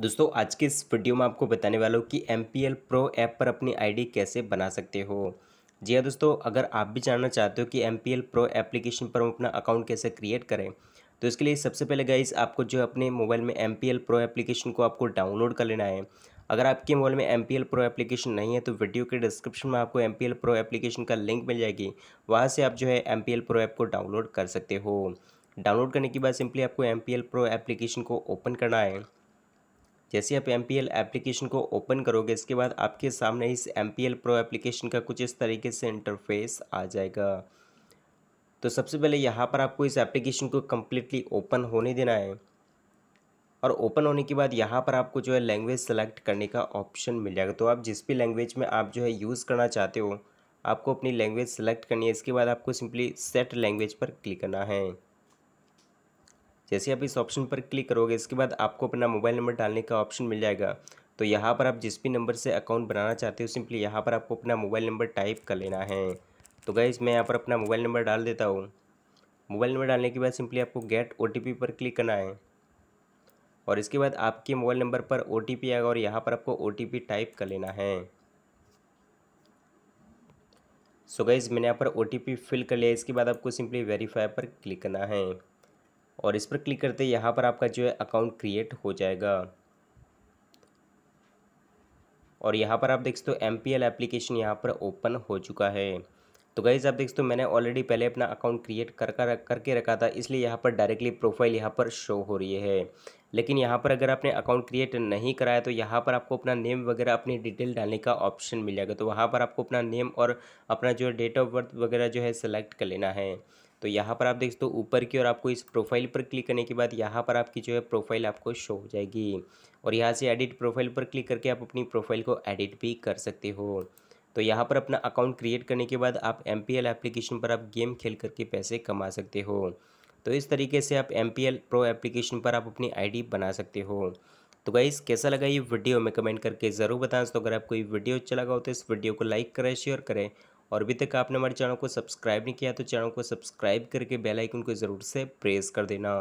दोस्तों आज के इस वीडियो में आपको बताने वाला हूँ कि M P L pro app पर अपनी आईडी कैसे बना सकते हो जी हाँ दोस्तों अगर आप भी जानना चाहते हो कि M P L pro application पर हम अपना अकाउंट कैसे क्रिएट करें तो इसके लिए सबसे पहले गाइज आपको जो अपने मोबाइल में M P L pro application को आपको डाउनलोड कर लेना है अगर आपके मोबाइल में M P L pro application नहीं है तो वीडियो के डिस्क्रिप्शन में आपको M P L pro application का लिंक मिल जाएगी वहाँ से आप जो है M P L pro app को डाउनलोड कर सकते हो डाउनलोड करने के बाद सिंपली आपको M P L pro application को ओपन करना है जैसे आप एम एप्लीकेशन को ओपन करोगे इसके बाद आपके सामने इस एम प्रो एप्लीकेशन का कुछ इस तरीके से इंटरफेस आ जाएगा तो सबसे पहले यहाँ पर आपको इस एप्लीकेशन को कम्प्लीटली ओपन होने देना है और ओपन होने के बाद यहाँ पर आपको जो है लैंग्वेज सेलेक्ट करने का ऑप्शन मिल जाएगा तो आप जिस भी लैंग्वेज में आप जो है यूज़ करना चाहते हो आपको अपनी लैंग्वेज सेलेक्ट करनी है इसके बाद आपको सिंपली सेट लैंग्वेज पर क्लिक करना है जैसे आप इस ऑप्शन पर क्लिक करोगे इसके बाद आपको अपना मोबाइल नंबर डालने का ऑप्शन मिल जाएगा तो यहाँ पर आप जिस भी नंबर से अकाउंट बनाना चाहते हो सिंपली यहाँ पर आपको अपना मोबाइल नंबर टाइप कर लेना है तो गैस मैं यहाँ पर अपना मोबाइल नंबर डाल देता हूँ मोबाइल नंबर डालने के बाद सिंपली आपको गेट ओ पर क्लिक करना है और इसके बाद आपके मोबाइल नंबर पर ओ आएगा और यहाँ पर आपको ओ टाइप कर लेना है सो so गाइज़ मैंने यहाँ पर ओ फिल कर लिया इसके बाद आपको सिंपली वेरीफाई पर क्लिक करना है और इस पर क्लिक करते यहाँ पर आपका जो है अकाउंट क्रिएट हो जाएगा और यहाँ पर आप देख सकते हो एम पी एल एप्लीकेशन यहाँ पर ओपन हो चुका है तो गाइज़ आप देख सकते हो मैंने ऑलरेडी पहले अपना अकाउंट क्रिएट कर कर करके रखा था इसलिए यहाँ पर डायरेक्टली प्रोफाइल यहाँ पर शो हो रही है लेकिन यहाँ पर अगर आपने अकाउंट क्रिएट नहीं कराया तो यहाँ पर आपको अपना नेम वगैरह अपनी डिटेल डालने का ऑप्शन मिल जाएगा तो वहाँ पर आपको अपना नेम और अपना जो डेट ऑफ बर्थ वगैरह जो है सेलेक्ट कर लेना है तो यहाँ पर आप देख सकते हो ऊपर की ओर आपको इस प्रोफाइल पर क्लिक करने के बाद यहाँ पर आपकी जो है प्रोफाइल आपको शो हो जाएगी और यहाँ से एडिट प्रोफाइल पर क्लिक करके आप अपनी प्रोफाइल को एडिट भी कर सकते हो तो यहाँ पर अपना अकाउंट क्रिएट करने के बाद आप एम पी एल एप्लीकेशन पर आप गेम खेल करके पैसे कमा सकते हो तो इस तरीके से आप M P L pro application पर आप अपनी आई डी बना सकते हो तो गाइज़ कैसा लगा ये वीडियो में कमेंट करके ज़रूर बताएं तो अगर आपको ये वीडियो अच्छा लगा हो तो इस वीडियो को लाइक करें शेयर करें और अभी तक आपने हमारे चैनल को सब्सक्राइब नहीं किया तो चैनल को सब्सक्राइब करके बेल आइकन को ज़रूर से प्रेस कर देना